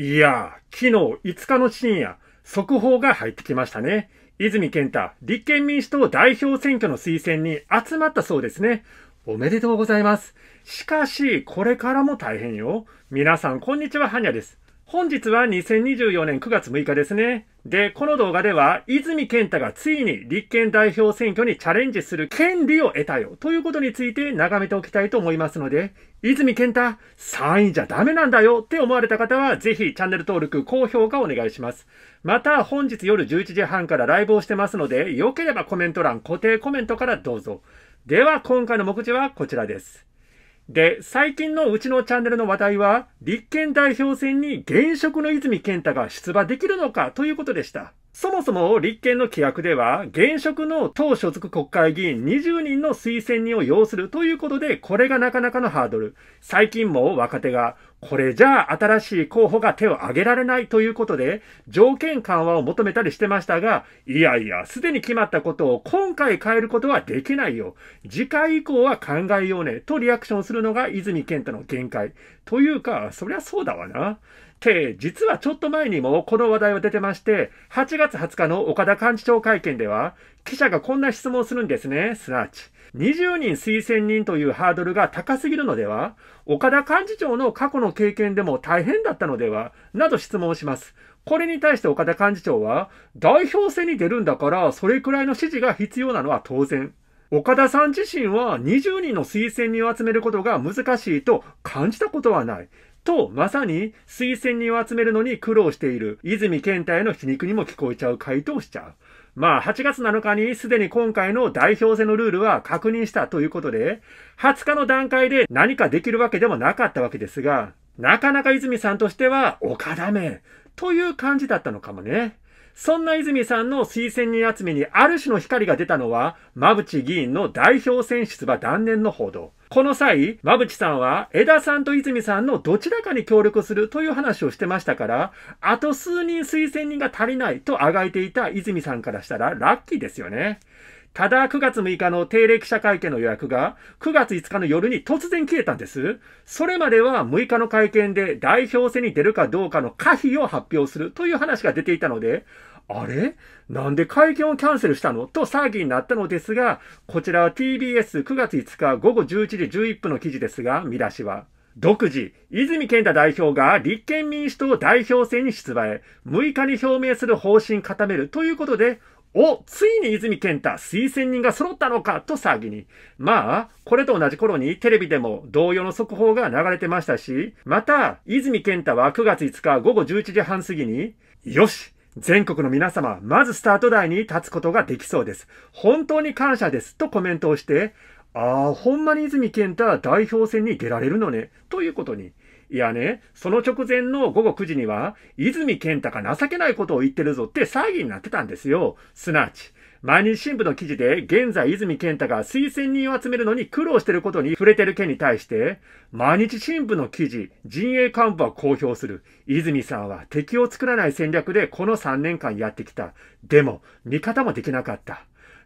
いや昨日5日の深夜、速報が入ってきましたね。泉健太、立憲民主党代表選挙の推薦に集まったそうですね。おめでとうございます。しかし、これからも大変よ。皆さん、こんにちは、はにゃです。本日は2024年9月6日ですね。で、この動画では、泉健太がついに立憲代表選挙にチャレンジする権利を得たよということについて眺めておきたいと思いますので、泉健太、3位じゃダメなんだよって思われた方は、ぜひチャンネル登録、高評価お願いします。また、本日夜11時半からライブをしてますので、良ければコメント欄、固定コメントからどうぞ。では、今回の目次はこちらです。で、最近のうちのチャンネルの話題は、立憲代表選に現職の泉健太が出馬できるのかということでした。そもそも立憲の規約では、現職の党所属国会議員20人の推薦人を要するということで、これがなかなかのハードル。最近も若手がこれじゃあ新しい候補が手を挙げられないということで、条件緩和を求めたりしてましたが、いやいや、すでに決まったことを今回変えることはできないよ。次回以降は考えようね、とリアクションするのが泉健太の限界。というか、そりゃそうだわな。って実はちょっと前にもこの話題は出てまして8月20日の岡田幹事長会見では記者がこんな質問をするんですねすなわち20人推薦人というハードルが高すぎるのでは岡田幹事長の過去の経験でも大変だったのではなど質問します。これに対して岡田幹事長は、代表選に出るんだから、それくらいの支持が必要なのは当然。岡田さん自身は20人の推薦人を集めることが難しいと感じたことはない。と、まさに、推薦人を集めるのに苦労している、泉健太への皮肉にも聞こえちゃう回答しちゃう。まあ、8月7日にすでに今回の代表選のルールは確認したということで、20日の段階で何かできるわけでもなかったわけですが、なかなか泉さんとしては、おかめ、という感じだったのかもね。そんな泉さんの推薦人集めにある種の光が出たのは、馬淵議員の代表選出馬断念の報道。この際、馬淵さんは江田さんと泉さんのどちらかに協力するという話をしてましたから、あと数人推薦人が足りないとあがいていた泉さんからしたらラッキーですよね。ただ9月6日の定例記者会見の予約が9月5日の夜に突然消えたんです。それまでは6日の会見で代表選に出るかどうかの可否を発表するという話が出ていたので、あれなんで会見をキャンセルしたのと騒ぎになったのですが、こちらは TBS9 月5日午後11時11分の記事ですが、見出しは。独自、泉健太代表が立憲民主党代表選に出馬へ、6日に表明する方針固めるということで、お、ついに泉健太、推薦人が揃ったのかと騒ぎに。まあ、これと同じ頃にテレビでも同様の速報が流れてましたし、また、泉健太は9月5日午後11時半過ぎに、よし全国の皆様、まずスタート台に立つことができそうです。本当に感謝です。とコメントをして、ああ、ほんまに泉健太代表選に出られるのね。ということにいやね、その直前の午後9時には、泉健太が情けないことを言ってるぞって騒ぎになってたんですよ。すなわち、毎日新聞の記事で現在泉健太が推薦人を集めるのに苦労してることに触れてる件に対して、毎日新聞の記事、陣営幹部は公表する。泉さんは敵を作らない戦略でこの3年間やってきた。でも、味方もできなかった。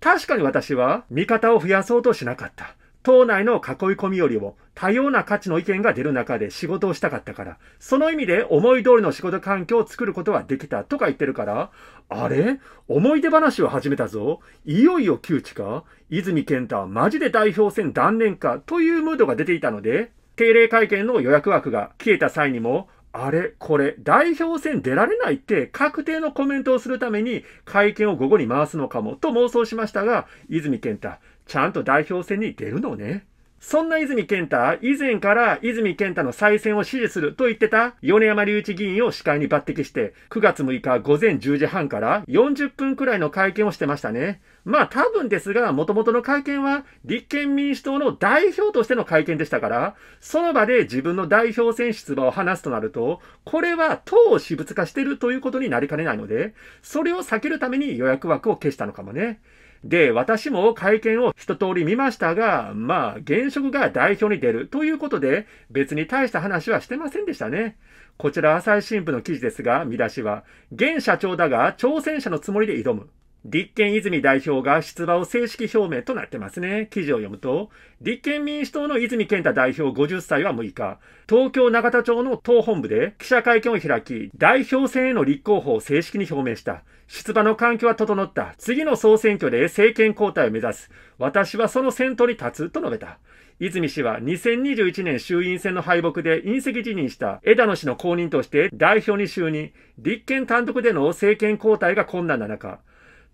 確かに私は味方を増やそうとしなかった。党内の囲い込みよりも多様な価値の意見が出る中で仕事をしたかったから、その意味で思い通りの仕事環境を作ることはできたとか言ってるから、あれ思い出話を始めたぞ。いよいよ窮地か泉健太はマジで代表戦断念かというムードが出ていたので、定例会見の予約枠が消えた際にも、あれこれ、代表選出られないって確定のコメントをするために会見を午後に回すのかもと妄想しましたが、泉健太、ちゃんと代表選に出るのね。そんな泉健太、以前から泉健太の再選を支持すると言ってた米山隆一議員を司会に抜擢して、9月6日午前10時半から40分くらいの会見をしてましたね。まあ多分ですが、元々の会見は立憲民主党の代表としての会見でしたから、その場で自分の代表選出馬を話すとなると、これは党を私物化してるということになりかねないので、それを避けるために予約枠を消したのかもね。で、私も会見を一通り見ましたが、まあ、現職が代表に出るということで、別に大した話はしてませんでしたね。こちら朝日新聞の記事ですが、見出しは、現社長だが挑戦者のつもりで挑む。立憲泉代表が出馬を正式表明となってますね。記事を読むと、立憲民主党の泉健太代表50歳は6日、東京永田町の党本部で記者会見を開き、代表選への立候補を正式に表明した。出馬の環境は整った。次の総選挙で政権交代を目指す。私はその先頭に立つ。と述べた。泉氏は2021年衆院選の敗北で隕石辞任した枝野氏の後任として代表に就任。立憲単独での政権交代が困難な中、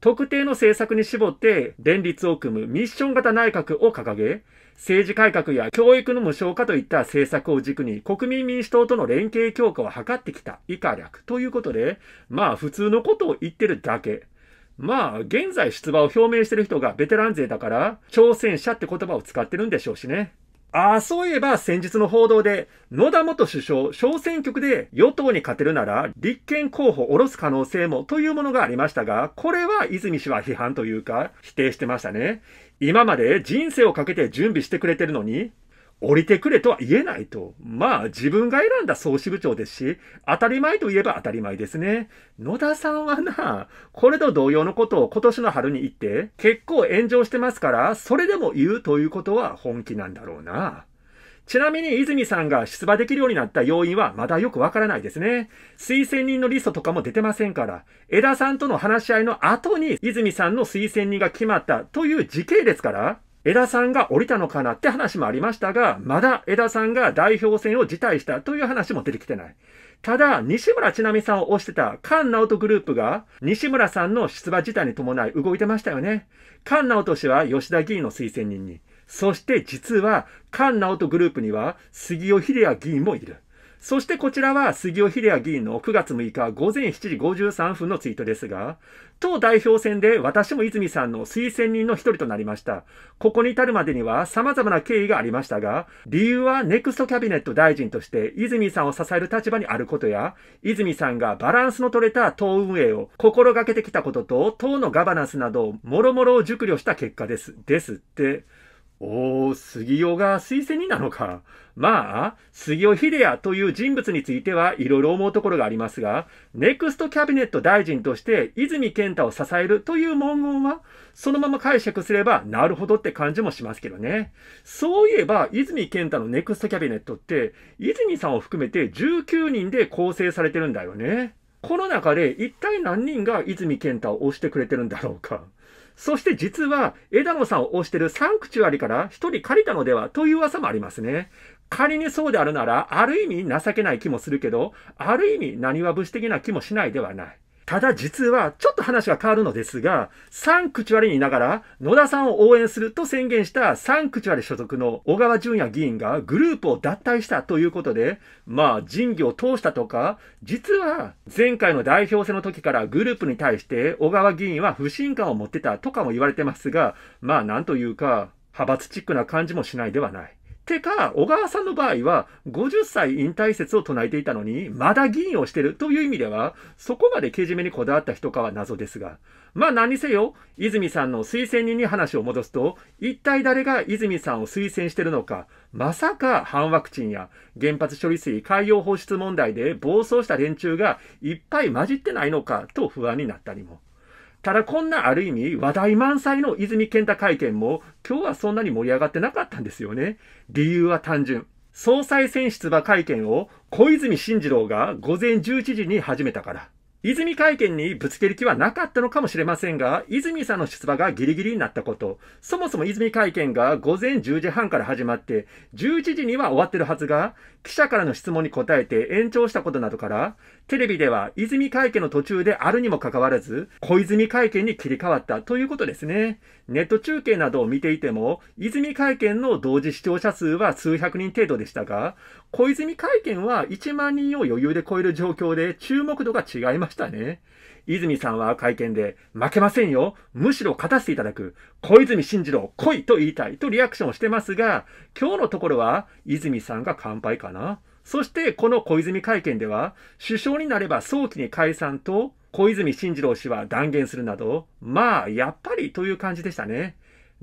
特定の政策に絞って連立を組むミッション型内閣を掲げ、政治改革や教育の無償化といった政策を軸に国民民主党との連携強化を図ってきた以下略ということで、まあ普通のことを言ってるだけ。まあ現在出馬を表明してる人がベテラン勢だから挑戦者って言葉を使ってるんでしょうしね。ああ、そういえば先日の報道で、野田元首相、小選挙区で与党に勝てるなら、立憲候補を下ろす可能性もというものがありましたが、これは泉氏は批判というか、否定してましたね。今まで人生をかけて準備してくれてるのに、降りてくれとは言えないと。まあ自分が選んだ総支部長ですし、当たり前といえば当たり前ですね。野田さんはな、これと同様のことを今年の春に言って、結構炎上してますから、それでも言うということは本気なんだろうな。ちなみに泉さんが出馬できるようになった要因はまだよくわからないですね。推薦人のリストとかも出てませんから、枝さんとの話し合いの後に泉さんの推薦人が決まったという時系列から、江田さんが降りたのかなって話もありましたが、まだ江田さんが代表選を辞退したという話も出てきてない。ただ、西村ちなみさんを推してた菅直人グループが、西村さんの出馬自体に伴い動いてましたよね。菅直人氏は吉田議員の推薦人に。そして実は、菅直人グループには杉尾秀也議員もいる。そしてこちらは杉尾秀也議員の9月6日午前7時53分のツイートですが、党代表選で私も泉さんの推薦人の一人となりました。ここに至るまでには様々な経緯がありましたが、理由はネクストキャビネット大臣として泉さんを支える立場にあることや、泉さんがバランスの取れた党運営を心がけてきたことと、党のガバナンスなど、もろもろを熟慮した結果です。ですって、おー、杉尾が推薦人なのか。まあ、杉尾秀也という人物についてはいろいろ思うところがありますが、ネクストキャビネット大臣として泉健太を支えるという文言は、そのまま解釈すればなるほどって感じもしますけどね。そういえば、泉健太のネクストキャビネットって、泉さんを含めて19人で構成されてるんだよね。この中で一体何人が泉健太を推してくれてるんだろうか。そして実は、枝野さんを推してるサンクチュアリから一人借りたのではという噂もありますね。仮にそうであるなら、ある意味情けない気もするけど、ある意味何は物資的な気もしないではない。ただ実は、ちょっと話は変わるのですが、サンクチュアリにいながら、野田さんを応援すると宣言したサンクチュアリ所属の小川淳也議員がグループを脱退したということで、まあ、人議を通したとか、実は、前回の代表選の時からグループに対して小川議員は不信感を持ってたとかも言われてますが、まあ、なんというか、派閥チックな感じもしないではない。てか、小川さんの場合は、50歳引退説を唱えていたのに、まだ議員をしてるという意味では、そこまでけじめにこだわった人かは謎ですが、まあ何にせよ、泉さんの推薦人に話を戻すと、一体誰が泉さんを推薦してるのか、まさか反ワクチンや原発処理水海洋放出問題で暴走した連中がいっぱい混じってないのかと不安になったりも。ただこんなある意味話題満載の泉健太会見も今日はそんなに盛り上がってなかったんですよね。理由は単純。総裁選出馬会見を小泉進次郎が午前11時に始めたから。泉会見にぶつける気はなかったのかもしれませんが、泉さんの出馬がギリギリになったこと、そもそも泉会見が午前10時半から始まって、11時には終わってるはずが、記者からの質問に答えて延長したことなどから、テレビでは泉会見の途中であるにもかかわらず、小泉会見に切り替わったということですね。ネット中継などを見ていても、泉会見の同時視聴者数は数百人程度でしたが、小泉会見は1万人を余裕で超える状況で注目度が違います。したね。泉さんは会見で、負けませんよ。むしろ勝たせていただく。小泉進次郎、来いと言いたいとリアクションをしてますが、今日のところは泉さんが乾杯かな。そしてこの小泉会見では、首相になれば早期に解散と、小泉進次郎氏は断言するなど、まあ、やっぱりという感じでしたね。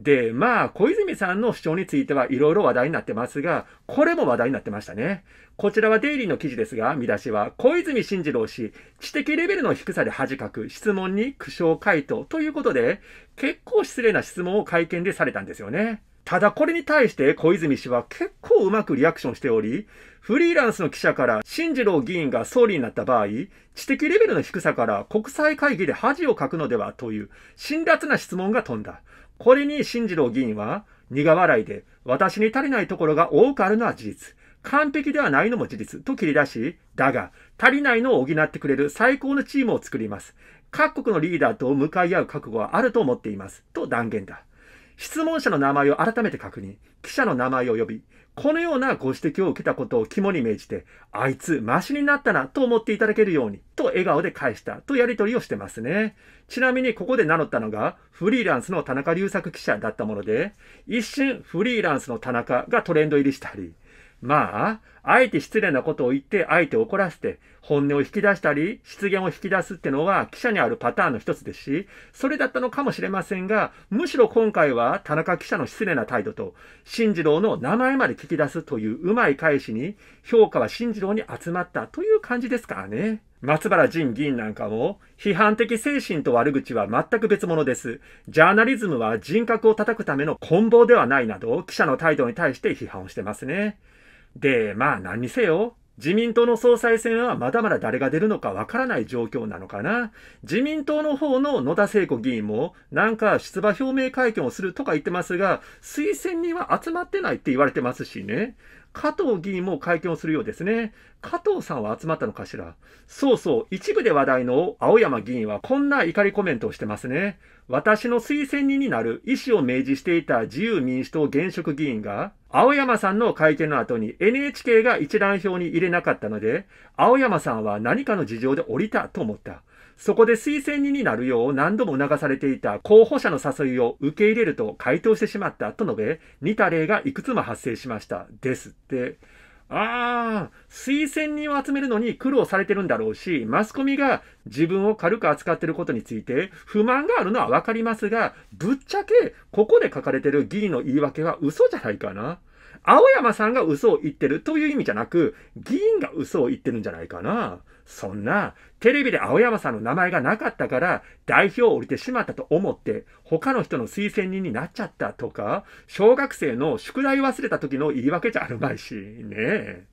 で、まあ、小泉さんの主張についてはいろいろ話題になってますが、これも話題になってましたね。こちらはデイリーの記事ですが、見出しは、小泉進次郎氏、知的レベルの低さで恥かく、質問に苦笑回答ということで、結構失礼な質問を会見でされたんですよね。ただこれに対して小泉氏は結構うまくリアクションしており、フリーランスの記者から新次郎議員が総理になった場合、知的レベルの低さから国際会議で恥をかくのではという辛辣な質問が飛んだ。これに新次郎議員は苦笑いで私に足りないところが多くあるのは事実。完璧ではないのも事実と切り出し、だが足りないのを補ってくれる最高のチームを作ります。各国のリーダーと向かい合う覚悟はあると思っています。と断言だ。質問者の名前を改めて確認、記者の名前を呼び、このようなご指摘を受けたことを肝に銘じて、あいつ、マシになったなと思っていただけるように、と笑顔で返したとやり取りをしてますね。ちなみにここで名乗ったのが、フリーランスの田中隆作記者だったもので、一瞬フリーランスの田中がトレンド入りしたり、まあ、あえて失礼なことを言って、あえて怒らせて、本音を引き出したり、失言を引き出すってのは記者にあるパターンの一つですし、それだったのかもしれませんが、むしろ今回は田中記者の失礼な態度と、新次郎の名前まで聞き出すといううまい返しに、評価は新次郎に集まったという感じですからね。松原仁議員なんかも、批判的精神と悪口は全く別物です。ジャーナリズムは人格を叩くための棍棒ではないなど、記者の態度に対して批判をしてますね。で、まあ何にせよ、自民党の総裁選はまだまだ誰が出るのかわからない状況なのかな。自民党の方の野田聖子議員もなんか出馬表明会見をするとか言ってますが、推薦人は集まってないって言われてますしね。加藤議員も会見をするようですね。加藤さんは集まったのかしら。そうそう、一部で話題の青山議員はこんな怒りコメントをしてますね。私の推薦人になる意思を明示していた自由民主党現職議員が、青山さんの会見の後に NHK が一覧表に入れなかったので、青山さんは何かの事情で降りたと思った。そこで推薦人になるよう何度も促されていた候補者の誘いを受け入れると回答してしまったと述べ、似た例がいくつも発生しました。ですって。ああ、推薦人を集めるのに苦労されてるんだろうし、マスコミが自分を軽く扱ってることについて不満があるのはわかりますが、ぶっちゃけここで書かれてる議員の言い訳は嘘じゃないかな。青山さんが嘘を言ってるという意味じゃなく、議員が嘘を言ってるんじゃないかな。そんな、テレビで青山さんの名前がなかったから、代表を降りてしまったと思って、他の人の推薦人になっちゃったとか、小学生の宿題忘れた時の言い訳じゃあるまいし、ねえ。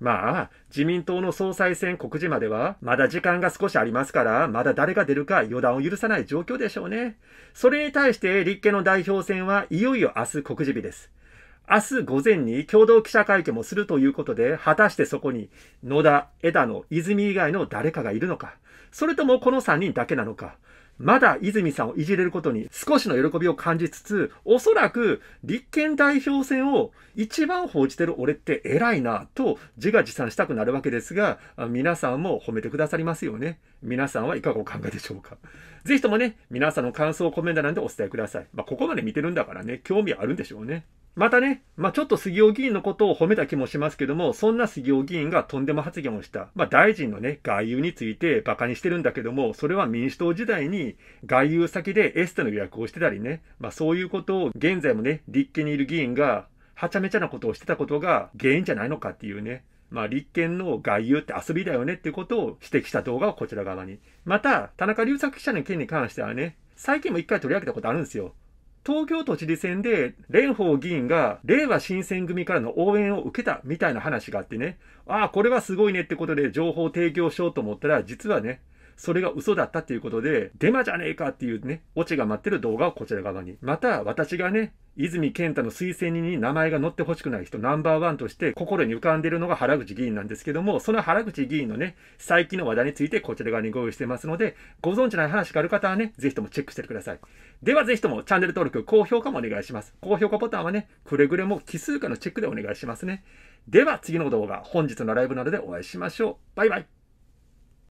まあ、自民党の総裁選告示までは、まだ時間が少しありますから、まだ誰が出るか予断を許さない状況でしょうね。それに対して、立憲の代表選はいよいよ明日告示日です。明日午前に共同記者会見もするということで、果たしてそこに野田、枝野、泉以外の誰かがいるのか、それともこの3人だけなのか、まだ泉さんをいじれることに少しの喜びを感じつつ、おそらく立憲代表選を一番報じてる俺って偉いなと自画自賛したくなるわけですが、皆さんも褒めてくださりますよね。皆さんはいかがお考えでしょうか。ぜひともね、皆さんの感想をコメント欄でお伝えください。まあ、ここまで見てるんだからね、興味あるんでしょうね。またね、まあ、ちょっと杉尾議員のことを褒めた気もしますけども、そんな杉尾議員がとんでも発言をした。まあ、大臣のね、外遊についてバカにしてるんだけども、それは民主党時代に外遊先でエステの予約をしてたりね、まあ、そういうことを現在もね、立憲にいる議員が、はちゃめちゃなことをしてたことが原因じゃないのかっていうね、まあ、立憲の外遊って遊びだよねっていうことを指摘した動画をこちら側に。また、田中隆作記者の件に関してはね、最近も一回取り上げたことあるんですよ。東京都知事選で蓮舫議員が令和新選組からの応援を受けたみたいな話があってね、ああ、これはすごいねってことで情報提供しようと思ったら、実はね、それが嘘だったっていうことで、デマじゃねえかっていうね、オチが待ってる動画をこちら側に。また、私がね、泉健太の推薦人に名前が載ってほしくない人ナンバーワンとして心に浮かんでいるのが原口議員なんですけども、その原口議員のね、最近の話題についてこちら側にご用意してますので、ご存知ない話がある方はね、ぜひともチェックしてください。ではぜひともチャンネル登録、高評価もお願いします。高評価ボタンはね、くれぐれも奇数かのチェックでお願いしますね。では次の動画、本日のライブなどでお会いしましょう。バイバイ。